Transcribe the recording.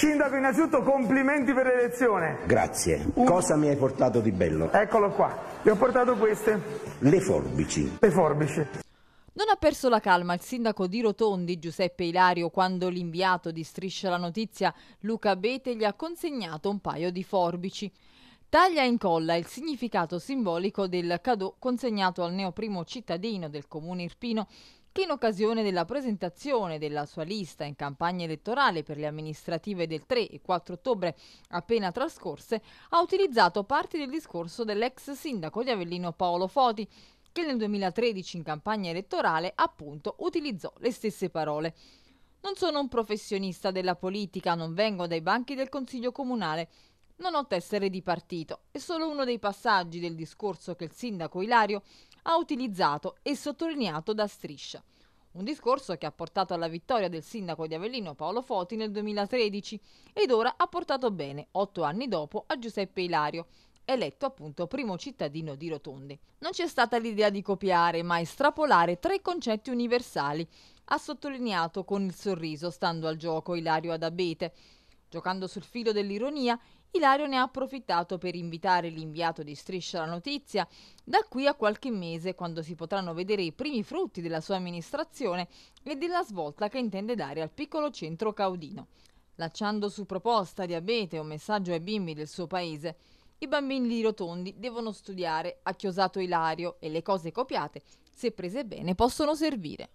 Sindaco, innanzitutto complimenti per l'elezione. Grazie. Un... Cosa mi hai portato di bello? Eccolo qua, le ho portato queste. Le forbici. Le forbici. Non ha perso la calma il sindaco di Rotondi, Giuseppe Ilario, quando l'inviato di Striscia la Notizia, Luca Bete, gli ha consegnato un paio di forbici. Taglia e incolla il significato simbolico del cadeau consegnato al neoprimo cittadino del comune irpino che in occasione della presentazione della sua lista in campagna elettorale per le amministrative del 3 e 4 ottobre appena trascorse, ha utilizzato parti del discorso dell'ex sindaco di Avellino Paolo Foti, che nel 2013 in campagna elettorale appunto utilizzò le stesse parole. Non sono un professionista della politica, non vengo dai banchi del Consiglio Comunale, non ho tessere di partito. È solo uno dei passaggi del discorso che il sindaco Ilario ha utilizzato e sottolineato da Striscia. Un discorso che ha portato alla vittoria del sindaco di Avellino Paolo Foti nel 2013 ed ora ha portato bene, otto anni dopo, a Giuseppe Ilario, eletto appunto primo cittadino di Rotonde. Non c'è stata l'idea di copiare, ma estrapolare tre concetti universali, ha sottolineato con il sorriso, stando al gioco Ilario ad Abete, Giocando sul filo dell'ironia, Ilario ne ha approfittato per invitare l'inviato di Striscia la Notizia da qui a qualche mese, quando si potranno vedere i primi frutti della sua amministrazione e della svolta che intende dare al piccolo centro caudino. Lacciando su proposta di Abete un messaggio ai bimbi del suo paese, i bambini di rotondi devono studiare, ha chiosato Ilario, e le cose copiate, se prese bene, possono servire.